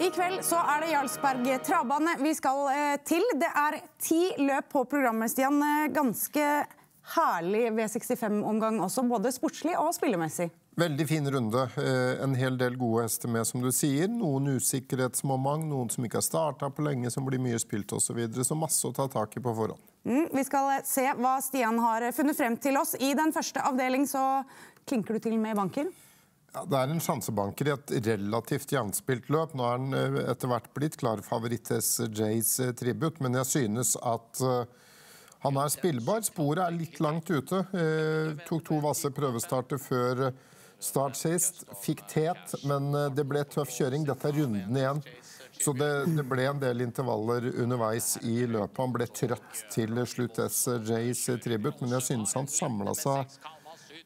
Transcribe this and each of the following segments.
I kveld så er det Jarlsberg travbane vi skal eh, til. Det er ti løp på programmet, Stian. Eh, ganske herlig V65-omgang også, både sportslig og spillemessig. Veldig fin runde. Eh, en hel del gode hester med, som du sier. Noen usikkerhetsmoment, noen som ikke har starta på lenge, som blir mye spilt osv. Så, videre. så masse å ta tak i på forhånd. Mm, vi skal se hva Stian har funnet frem til oss. I den første avdeling så klinker du til med banken. Ja, det er en sjansebanker i et relativt jevnspilt løp. Nå er han eh, etter hvert blitt klar favoritt til SJs eh, tribut, men jeg synes at eh, han er spillbar. Sporet er litt langt ute. tok to vasse prøvestarter før start sist. Fikk tet, men det ble tøff kjøring. Dette er runden igjen. Så det, det, ble en del intervaller underveis i løpet. Han ble trøtt til slutt SJs tribut, men jeg synes han samla seg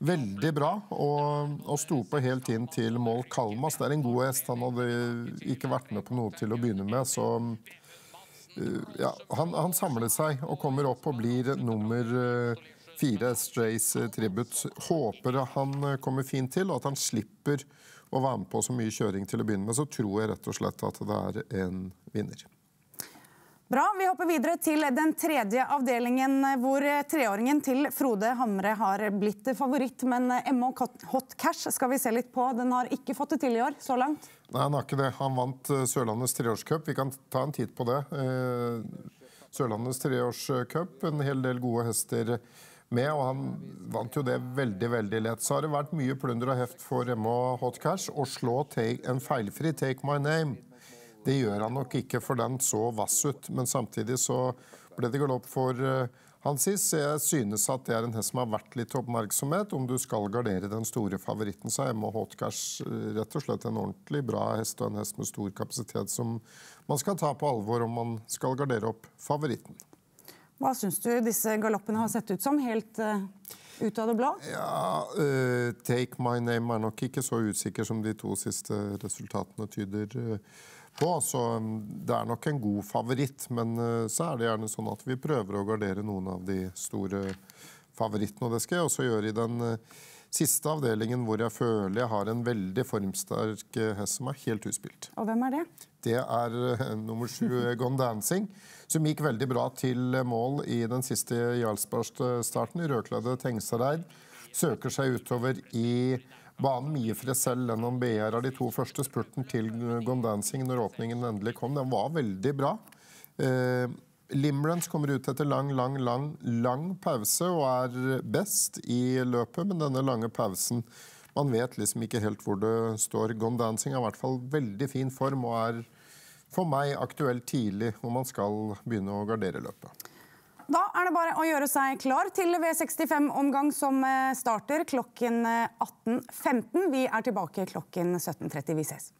Veldig bra, og, og sto på helt inn til mål Kalmas. Det er en god hest. Han hadde ikke vært med på noe til å begynne med, så eh, ja, han, han samlet seg og kommer opp og blir nummer eh, fire Strays eh, tribute. Håper han kommer fint til, og at han slipper å være med på så mye kjøring til å begynne med. Så tror jeg rett og slett at det er en vinner. Bra. Vi hopper videre til den tredje avdelingen, eh, hvor eh, treåringen til Frode Hamre har blitt favoritt. Men eh, MO Hot Cash skal vi se litt på. Den har ikke fått det til i år så langt? Nei, han har ikke det. Han vant Sørlandets treårscup. Vi kan ta en titt på det. Sørlandets treårscup, en hel del gode hester med, og han vant jo det veldig veldig lett. Så har det vært mye plunder og heft for MO Hot Cash å slå take, en feilfri Take My Name. Det gjør han nok ikke, for den så vass ut. Men samtidig så ble det galopp for eh, han sist. Jeg synes at det er en hest som har vært litt oppmerksomhet. Om du skal gardere den store favoritten, så er MH Hotcash eh, rett og slett en ordentlig bra hest og en hest med stor kapasitet som man skal ta på alvor om man skal gardere opp favoritten. Hva syns du disse galoppene har sett ut som helt eh, ut av det blå? Ja, uh, Take My Name er nok ikke så usikker som de to siste resultatene tyder eh, på. Så um, det er nok en god favoritt, men uh, så er det gjerne sånn at vi prøver å gardere noen av de store favorittene. Og det skal jeg også gjøre i den uh, Siste avdelingen hvor jeg føler jeg har en veldig formsterk eh, hest som er helt uspilt. Og hvem er det? Det er eh, nummer sju eh, Gone Dancing, som gikk veldig bra til mål i den siste Jarlsberg-starten. Rødkledde Tengsareid søker seg utover i banen. Mie Fresell, Lennon BR er de to første. Spurten til Gone Dancing når åpningen endelig kom, den var veldig bra. Limrance kommer ut etter lang, lang, lang, lang pause og er best i løpet, men denne lange pausen Man vet liksom ikke helt hvor det står. Gone Dancing er i hvert fall veldig fin form og er for meg aktuell tidlig når man skal begynne å gardere løpet. Da er det bare å gjøre seg klar til V65-omgang som eh, starter klokken 18.15. Eh, Vi er tilbake klokken 17.30. Vi ses.